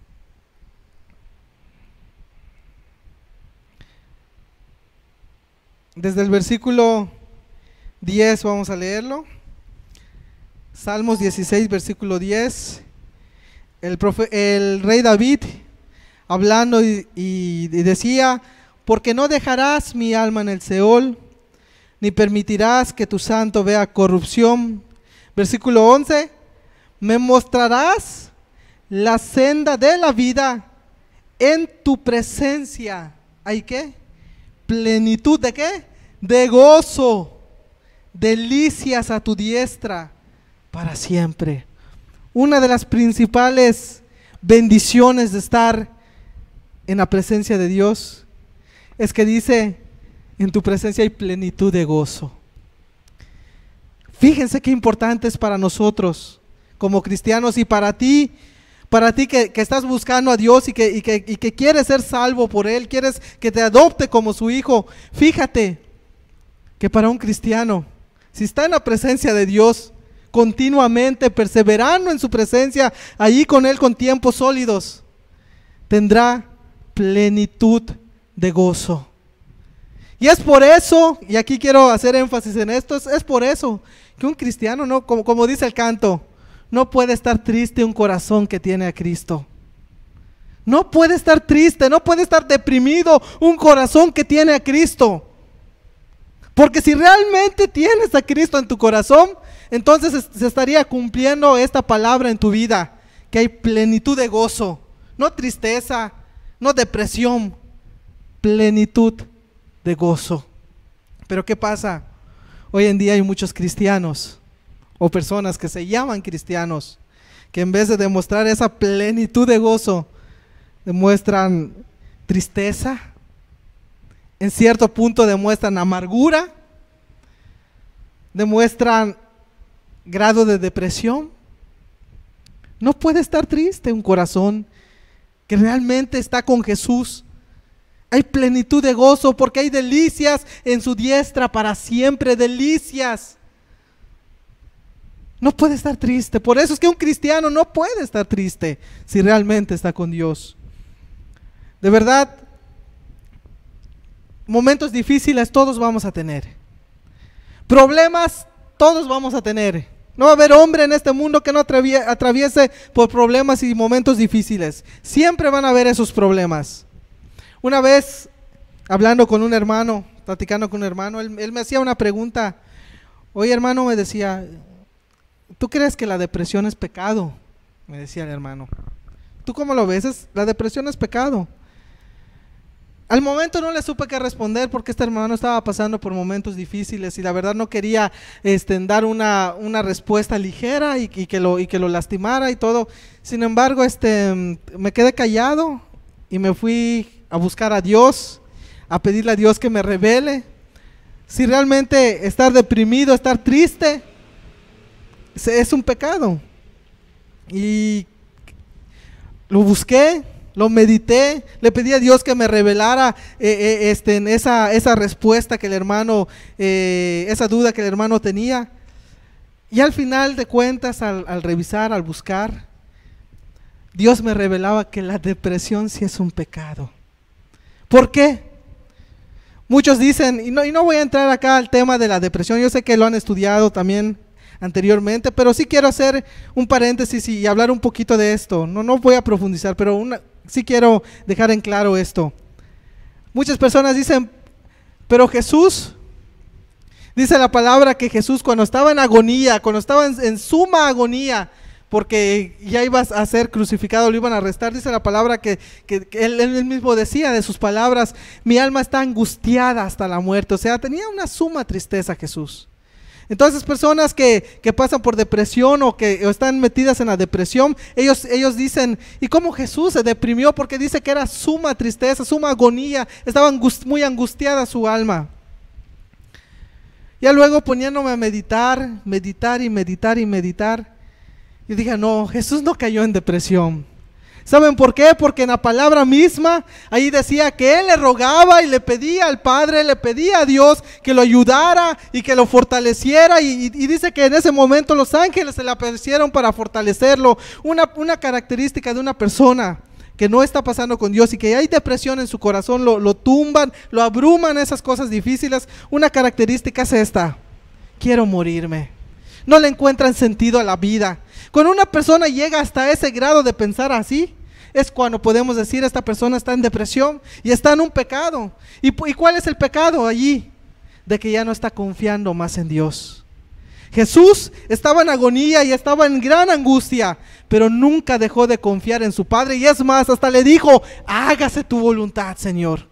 [SPEAKER 1] Desde el versículo 10 vamos a leerlo. Salmos 16, versículo 10. El, profe, el rey David hablando y, decía, porque no dejarás mi alma en el Seol, ni permitirás que tu santo vea corrupción. Versículo 11, me mostrarás la senda de la vida en tu presencia. ¿Hay qué? plenitud de qué? De gozo, delicias a tu diestra para siempre. Una de las principales bendiciones de estar en la presencia de Dios es que dice, en tu presencia hay plenitud de gozo. Fíjense qué importante es para nosotros como cristianos y para ti para ti que, estás buscando a Dios y que, que, y quieres ser salvo por Él, quieres que te adopte como su hijo. Fíjate que para un cristiano, si está en la presencia de Dios continuamente, perseverando en su presencia, allí con Él con tiempos sólidos, tendrá plenitud de gozo. Y es por eso, y aquí quiero hacer énfasis en esto, es, por eso que un cristiano, ¿no? como dice el canto, no puede estar triste un corazón que tiene a Cristo. No puede estar triste, no puede estar deprimido un corazón que tiene a Cristo. Porque si realmente tienes a Cristo en tu corazón, entonces se estaría cumpliendo esta palabra en tu vida, que hay plenitud de gozo, no tristeza, no depresión, plenitud de gozo. Pero ¿qué pasa? Hoy en día hay muchos cristianos o personas que se llaman cristianos, que en vez de demostrar esa plenitud de gozo, demuestran tristeza, en cierto punto demuestran amargura, demuestran grado de depresión. No puede estar triste un corazón que realmente está con Jesús. Hay plenitud de gozo porque hay delicias en su diestra para siempre, delicias no puede estar triste. Por eso es que un cristiano no puede estar triste si realmente está con Dios. De verdad, momentos difíciles todos vamos a tener. Problemas todos vamos a tener. No va a haber hombre en este mundo que no atraviese por problemas y momentos difíciles. Siempre van a haber esos problemas. Una vez, hablando con un hermano, platicando con un hermano, él, me hacía una pregunta. Oye, hermano, me decía, ¿tú crees que la depresión es pecado? Me decía el hermano. ¿Tú cómo lo ves? la depresión es pecado. Al momento no le supe qué responder porque este hermano estaba pasando por momentos difíciles y la verdad no quería este, dar una, respuesta ligera y, que lo, y que lo lastimara y todo. Sin embargo, este, me quedé callado y me fui a buscar a Dios, a pedirle a Dios que me revele si realmente estar deprimido, estar triste, es un pecado. Y lo busqué, lo medité, le pedí a Dios que me revelara eh, eh, este, esa, esa, respuesta que el hermano, eh, esa duda que el hermano tenía. Y al final de cuentas, al, revisar, al buscar, Dios me revelaba que la depresión sí es un pecado. ¿Por qué? Muchos dicen, y no voy a entrar acá al tema de la depresión, yo sé que lo han estudiado también anteriormente, pero sí quiero hacer un paréntesis y hablar un poquito de esto. No, no voy a profundizar, pero si sí quiero dejar en claro esto. Muchas personas dicen, pero Jesús, dice la palabra que Jesús cuando estaba en agonía, cuando estaba en, suma agonía, porque ya ibas a ser crucificado, lo iban a arrestar. Dice la palabra que, que, él, mismo decía de sus palabras, mi alma está angustiada hasta la muerte. O sea, tenía una suma tristeza Jesús. Entonces, personas que, pasan por depresión o que están metidas en la depresión, ellos, ellos dicen, ¿y cómo Jesús se deprimió? Porque dice que era suma tristeza, suma agonía, estaba muy angustiada su alma. Ya luego poniéndome a meditar, meditar y meditar y meditar, y dije, no, Jesús no cayó en depresión. ¿Saben por qué? Porque en la palabra misma ahí decía que él le rogaba y le pedía al Padre, le pedía a Dios que lo ayudara y que lo fortaleciera. Y, dice que en ese momento los ángeles se le aparecieron para fortalecerlo. Una, una característica de una persona que no está pasando con Dios y que hay depresión en su corazón, lo, lo tumban, lo abruman esas cosas difíciles. Una característica es esta. Quiero morirme. No le encuentran sentido a la vida cuando una persona llega hasta ese grado de pensar así, es cuando podemos decir esta persona está en depresión y está en un pecado. ¿Y, y cuál es el pecado allí? De que ya no está confiando más en Dios. Jesús estaba en agonía y estaba en gran angustia, pero nunca dejó de confiar en su Padre. Y es más, hasta le dijo, hágase tu voluntad, Señor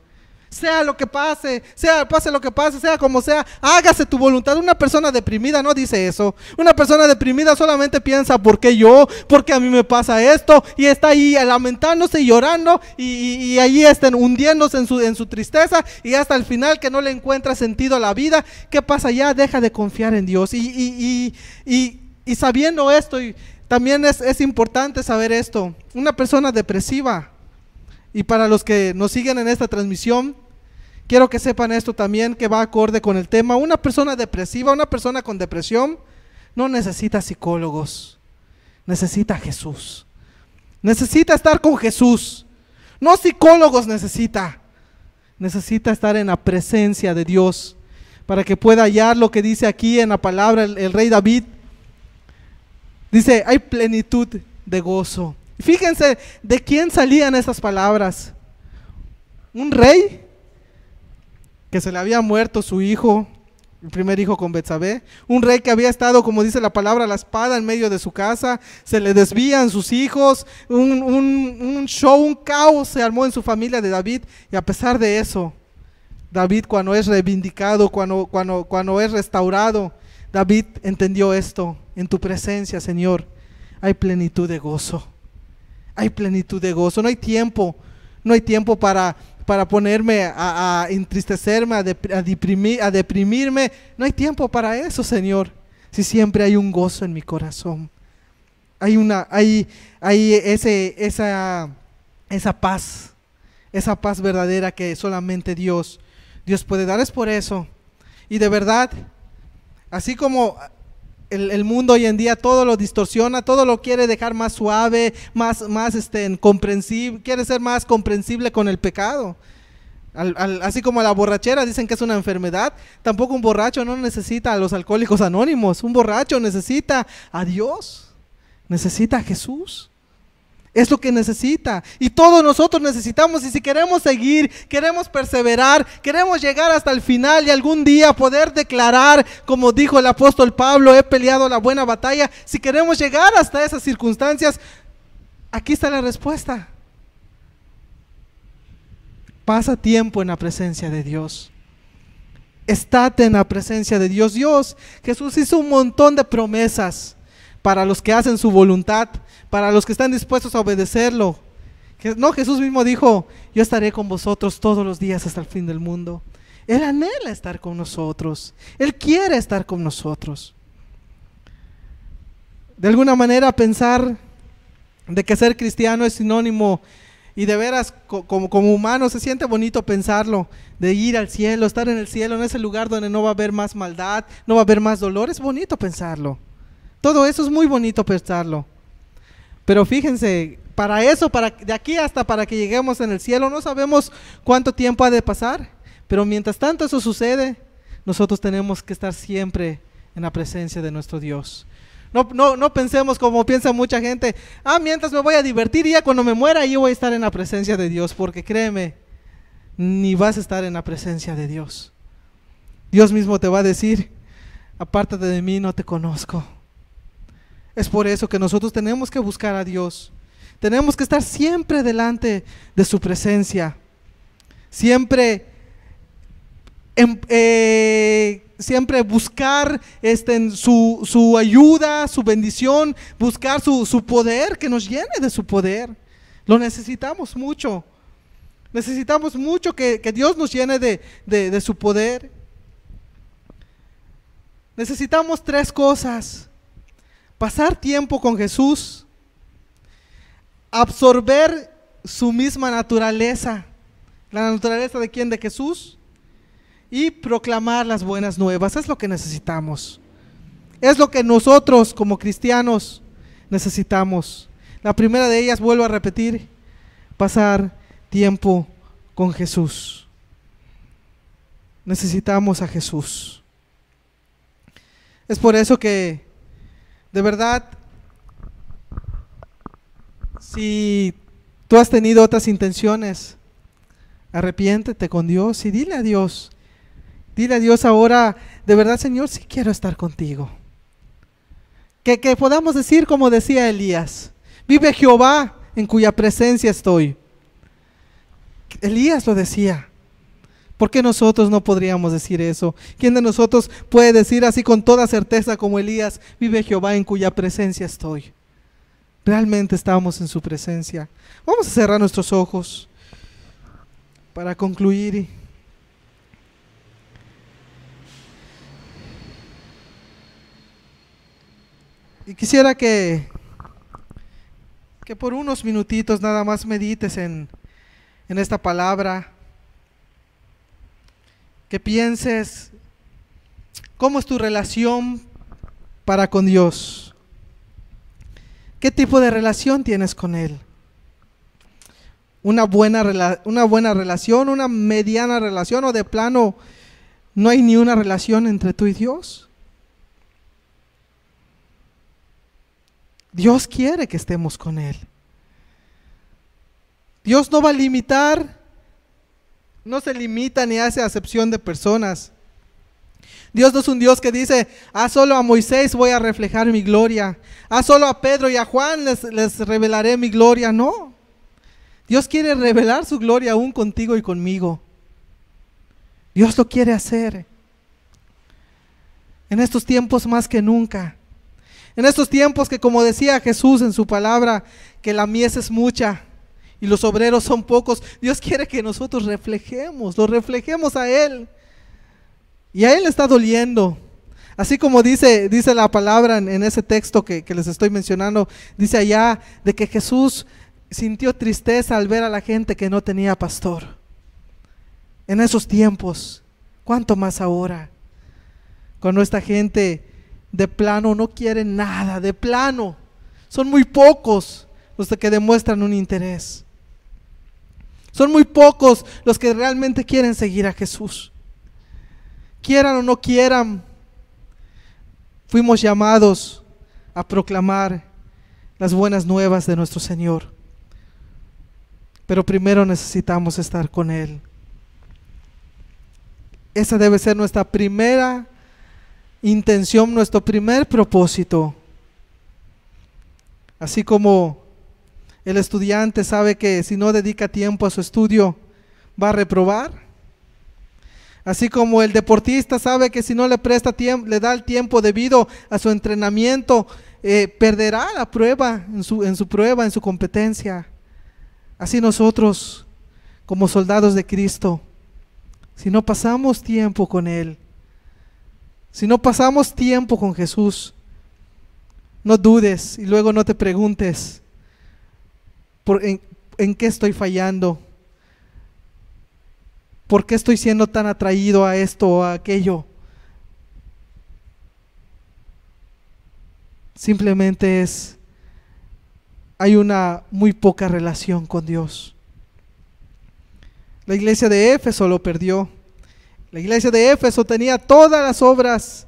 [SPEAKER 1] sea lo que pase, sea pase lo que pase, sea como sea, hágase tu voluntad. Una persona deprimida no dice eso. Una persona deprimida solamente piensa, ¿por qué yo? ¿Por qué a mí me pasa esto? Y está ahí lamentándose y llorando y, ahí estén hundiéndose en su, tristeza y hasta el final que no le encuentra sentido a la vida. ¿Qué pasa ya? Deja de confiar en Dios. Y, sabiendo esto, también es, es importante saber esto. Una persona depresiva. Y para los que nos siguen en esta transmisión, Quiero que sepan esto también, que va acorde con el tema. Una persona depresiva, una persona con depresión, no necesita psicólogos, necesita Jesús. Necesita estar con Jesús. No psicólogos necesita. Necesita estar en la presencia de Dios para que pueda hallar lo que dice aquí en la palabra el, el rey David. Dice, hay plenitud de gozo. Fíjense de quién salían esas palabras. Un rey que se le había muerto su hijo, el primer hijo con Betsabé, un rey que había estado, como dice la palabra, la espada en medio de su casa, se le desvían sus hijos, un, un show, un caos se armó en su familia de David, y a pesar de eso, David cuando es reivindicado, cuando, cuando, cuando es restaurado, David entendió esto, en tu presencia, Señor, hay plenitud de gozo, hay plenitud de gozo, no hay tiempo, no hay tiempo para para ponerme a, entristecerme, a, a deprimirme. No hay tiempo para eso, Señor. Si siempre hay un gozo en mi corazón. Hay una, hay, ese, esa, esa paz, esa paz verdadera que solamente Dios, Dios puede dar. Es por eso. Y de verdad, así como el, mundo hoy en día todo lo distorsiona, todo lo quiere dejar más suave, más, más este, comprensible, quiere ser más comprensible con el pecado. así como la borrachera dicen que es una enfermedad, tampoco un borracho no necesita a los alcohólicos anónimos, un borracho necesita a Dios, necesita a Jesús. Es lo que necesita. Y todos nosotros necesitamos. Y si queremos seguir, queremos perseverar, queremos llegar hasta el final y algún día poder declarar, como dijo el apóstol Pablo, he peleado la buena batalla. Si queremos llegar hasta esas circunstancias, aquí está la respuesta. Pasa tiempo en la presencia de Dios. Estate en la presencia de Dios. Dios, Jesús hizo un montón de promesas para los que hacen su voluntad, para los que están dispuestos a obedecerlo. No, Jesús mismo dijo, yo estaré con vosotros todos los días hasta el fin del mundo. Él anhela estar con nosotros. Él quiere estar con nosotros. De alguna manera pensar de que ser cristiano es sinónimo y de veras como, como humano se siente bonito pensarlo, de ir al cielo, estar en el cielo, en ese lugar donde no va a haber más maldad, no va a haber más dolor, es bonito pensarlo. Todo eso es muy bonito pensarlo. Pero fíjense, para eso, para de aquí hasta para que lleguemos en el cielo, no sabemos cuánto tiempo ha de pasar, pero mientras tanto eso sucede, nosotros tenemos que estar siempre en la presencia de nuestro Dios. No, no, no pensemos como piensa mucha gente, ah, mientras me voy a divertir, ya cuando me muera yo voy a estar en la presencia de Dios, porque créeme, ni vas a estar en la presencia de Dios. Dios mismo te va a decir, apártate de mí, no te conozco. Es por eso que nosotros tenemos que buscar a Dios. Tenemos que estar siempre delante de su presencia. Siempre, em, eh, siempre buscar este, su, ayuda, su bendición, buscar su, poder, que nos llene de su poder. Lo necesitamos mucho. Necesitamos mucho que, Dios nos llene de, de su poder. Necesitamos tres cosas pasar tiempo con Jesús, absorber su misma naturaleza, la naturaleza de quien? de Jesús, y proclamar las buenas nuevas. Es lo que necesitamos. Es lo que nosotros como cristianos necesitamos. La primera de ellas, vuelvo a repetir, pasar tiempo con Jesús. Necesitamos a Jesús. Es por eso que de verdad, si tú has tenido otras intenciones, arrepiéntete con Dios y dile a Dios, dile a Dios ahora, de verdad Señor, sí quiero estar contigo. Que, que podamos decir como decía Elías, vive Jehová en cuya presencia estoy. Elías lo decía, ¿Por qué nosotros no podríamos decir eso? ¿Quién de nosotros puede decir así con toda certeza como Elías, vive Jehová en cuya presencia estoy? Realmente estamos en su presencia. Vamos a cerrar nuestros ojos para concluir. Y quisiera que, que por unos minutitos nada más medites en, en esta palabra que pienses cómo es tu relación para con Dios. ¿Qué tipo de relación tienes con Él? Una buena, una buena relación, una mediana relación o de plano no hay ni una relación entre tú y Dios. Dios quiere que estemos con Él. Dios no va a limitar no se limita ni hace acepción de personas. Dios no es un Dios que dice, A ah, solo a Moisés voy a reflejar mi gloria. A ah, solo a Pedro y a Juan les, les revelaré mi gloria. No. Dios quiere revelar su gloria aún contigo y conmigo. Dios lo quiere hacer. En estos tiempos más que nunca. En estos tiempos que como decía Jesús en su palabra, que la mies es mucha, y los obreros son pocos. Dios quiere que nosotros reflejemos, lo reflejemos a Él. Y a Él le está doliendo. Así como dice, dice la palabra en, ese texto que, que les estoy mencionando, dice allá de que Jesús sintió tristeza al ver a la gente que no tenía pastor. En esos tiempos, ¿cuánto más ahora? Cuando esta gente de plano no quiere nada, de plano, son muy pocos los que demuestran un interés. Son muy pocos los que realmente quieren seguir a Jesús. Quieran o no quieran, fuimos llamados a proclamar las buenas nuevas de nuestro Señor. Pero primero necesitamos estar con Él. Esa debe ser nuestra primera intención, nuestro primer propósito. Así como el estudiante sabe que si no dedica tiempo a su estudio, va a reprobar. Así como el deportista sabe que si no le presta tiempo, le da el tiempo debido a su entrenamiento, eh, perderá la prueba, en su, en su prueba, en su competencia. Así nosotros, como soldados de Cristo, si no pasamos tiempo con Él, si no pasamos tiempo con Jesús, no dudes y luego no te preguntes, en, qué estoy fallando? ¿Por qué estoy siendo tan atraído a esto o a aquello? Simplemente es, hay una muy poca relación con Dios. La iglesia de Éfeso lo perdió. La iglesia de Éfeso tenía todas las obras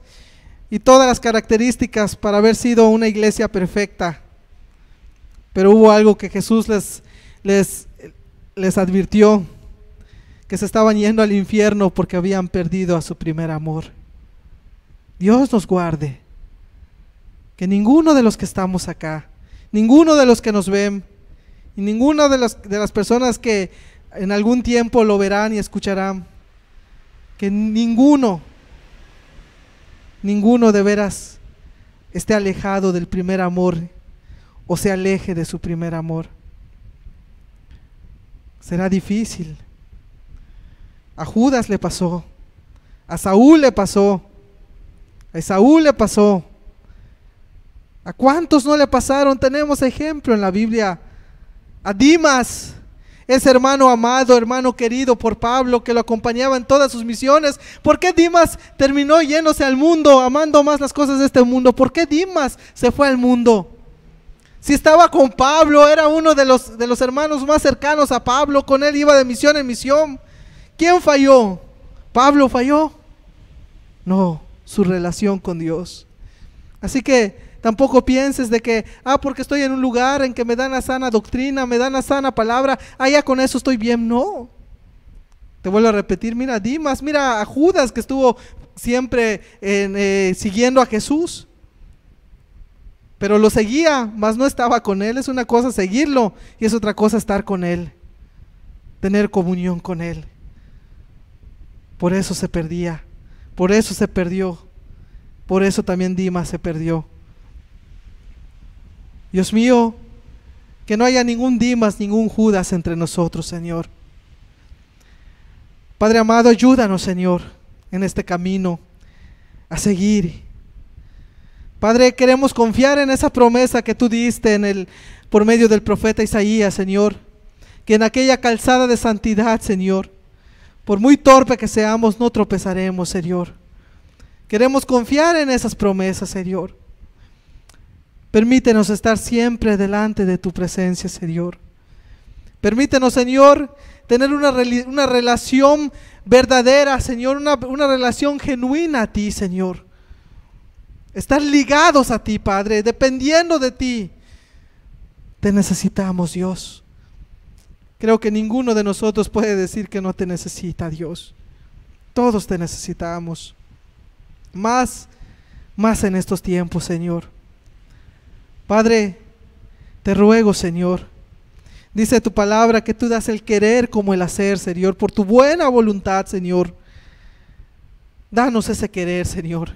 [SPEAKER 1] y todas las características para haber sido una iglesia perfecta. Pero hubo algo que Jesús les, les, les advirtió, que se estaban yendo al infierno porque habían perdido a su primer amor. Dios nos guarde, que ninguno de los que estamos acá, ninguno de los que nos ven, y ninguna de las, de las personas que en algún tiempo lo verán y escucharán, que ninguno, ninguno de veras esté alejado del primer amor o se aleje de su primer amor. Será difícil. A Judas le pasó, a Saúl le pasó, a Saúl le pasó. ¿A cuántos no le pasaron? Tenemos ejemplo en la Biblia. A Dimas, ese hermano amado, hermano querido por Pablo, que lo acompañaba en todas sus misiones. ¿Por qué Dimas terminó yéndose al mundo, amando más las cosas de este mundo? ¿Por qué Dimas se fue al mundo? Si estaba con Pablo, era uno de los, de los hermanos más cercanos a Pablo, con él iba de misión en misión. ¿Quién falló? ¿Pablo falló? No, su relación con Dios. Así que tampoco pienses de que, ah, porque estoy en un lugar en que me dan la sana doctrina, me dan la sana palabra, allá con eso estoy bien. No. Te vuelvo a repetir, mira a Dimas, mira a Judas que estuvo siempre eh, siguiendo a Jesús pero lo seguía, mas no estaba con él. Es una cosa seguirlo y es otra cosa estar con él, tener comunión con él. Por eso se perdía, por eso se perdió, por eso también Dimas se perdió. Dios mío, que no haya ningún Dimas, ningún Judas entre nosotros, Señor. Padre amado, ayúdanos, Señor, en este camino a seguir Padre, queremos confiar en esa promesa que tú diste en el, por medio del profeta Isaías, Señor. Que en aquella calzada de santidad, Señor, por muy torpe que seamos, no tropezaremos, Señor. Queremos confiar en esas promesas, Señor. Permítenos estar siempre delante de tu presencia, Señor. Permítenos, Señor, tener una, relación verdadera, Señor, una relación genuina a ti, Señor estar ligados a ti, Padre, dependiendo de ti. Te necesitamos, Dios. Creo que ninguno de nosotros puede decir que no te necesita, Dios. Todos te necesitamos. Más, más en estos tiempos, Señor. Padre, te ruego, Señor. Dice tu palabra que tú das el querer como el hacer, Señor, por tu buena voluntad, Señor. Danos ese querer, Señor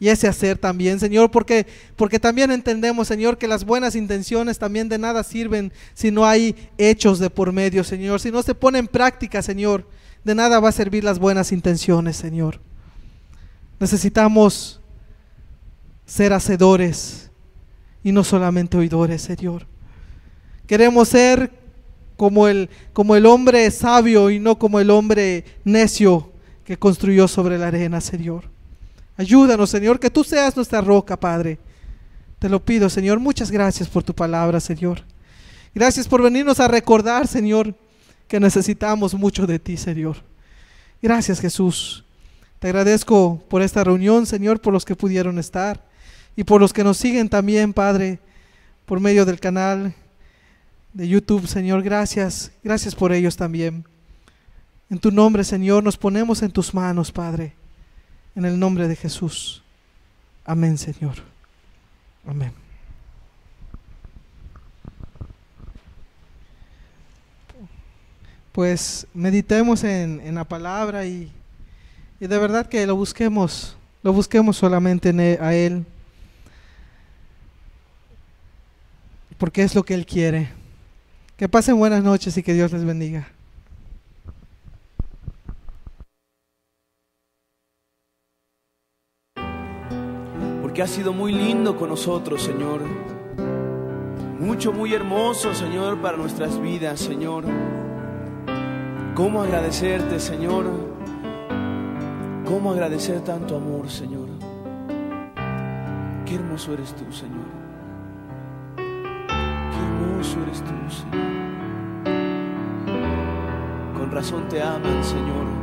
[SPEAKER 1] y ese hacer también, Señor, porque, porque también entendemos, Señor, que las buenas intenciones también de nada sirven si no hay hechos de por medio, Señor. Si no se pone en práctica, Señor, de nada va a servir las buenas intenciones, Señor. Necesitamos ser hacedores y no solamente oidores, Señor. Queremos ser como el, como el hombre sabio y no como el hombre necio que construyó sobre la arena, Señor. Ayúdanos, Señor, que tú seas nuestra roca, Padre. Te lo pido, Señor. Muchas gracias por tu palabra, Señor. Gracias por venirnos a recordar, Señor, que necesitamos mucho de ti, Señor. Gracias, Jesús. Te agradezco por esta reunión, Señor, por los que pudieron estar y por los que nos siguen también, Padre, por medio del canal de YouTube, Señor. Gracias. Gracias por ellos también. En tu nombre, Señor, nos ponemos en tus manos, Padre. En el nombre de Jesús. Amén, Señor. Amén. Pues meditemos en, la palabra y, de verdad que lo busquemos, lo busquemos solamente e, a Él, porque es lo que Él quiere. Que pasen buenas noches y que Dios les bendiga.
[SPEAKER 2] que sido muy lindo con nosotros, Señor. Mucho, muy hermoso,
[SPEAKER 1] Señor, para nuestras vidas, Señor. ¿Cómo agradecerte, Señor?
[SPEAKER 2] ¿Cómo agradecer tanto amor, Señor? Qué hermoso eres tú, Señor. Qué hermoso eres tú, Señor. Con razón te aman, Señor.